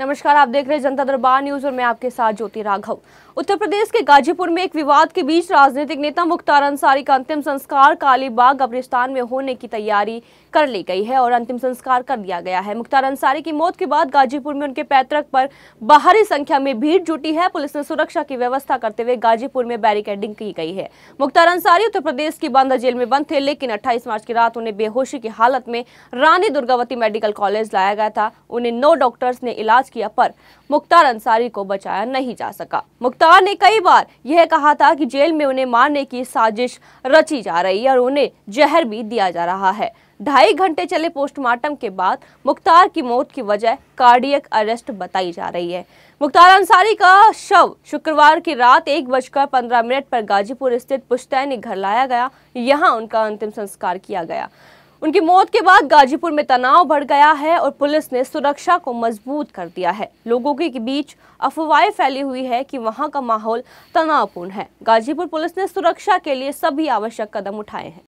नमस्कार आप देख रहे हैं जनता दरबार न्यूज और मैं आपके साथ ज्योति राघव उत्तर प्रदेश के गाजीपुर में एक विवाद के बीच राजनीतिक नेता मुख्तार अंसारी का अंतिम संस्कार कालीबाग कब्रिस्तान में होने की तैयारी कर ली गई है और अंतिम संस्कार कर दिया गया है मुख्तार अंसारी की मौत के बाद गाजीपुर में उनके पैतृक पर बाहरी संख्या में भीड़ जुटी है पुलिस ने सुरक्षा की व्यवस्था करते हुए गाजीपुर में बैरिकेडिंग की गई है मुख्तार अंसारी उत्तर प्रदेश की बांदा जेल में बंद थे लेकिन अट्ठाईस मार्च की रात उन्हें बेहोशी की हालत में रानी दुर्गावती मेडिकल कॉलेज लाया गया था उन्हें नौ डॉक्टर्स ने इलाज इलाज किया पर मुख्तार अंसारी को बचाया नहीं जा सका मुख्तार ने कई बार यह कहा था कि जेल में उन्हें मारने की साजिश रची जा रही है और उन्हें जहर भी दिया जा रहा है ढाई घंटे चले पोस्टमार्टम के बाद मुख्तार की मौत की वजह कार्डियक अरेस्ट बताई जा रही है मुख्तार अंसारी का शव शुक्रवार की रात एक बजकर पंद्रह मिनट पर गाजीपुर स्थित पुश्तैनी घर लाया गया यहां उनका अंतिम संस्कार किया गया उनकी मौत के बाद गाजीपुर में तनाव बढ़ गया है और पुलिस ने सुरक्षा को मजबूत कर दिया है लोगों के बीच अफवाहें फैली हुई है कि वहां का माहौल तनावपूर्ण है गाजीपुर पुलिस ने सुरक्षा के लिए सभी आवश्यक कदम उठाए हैं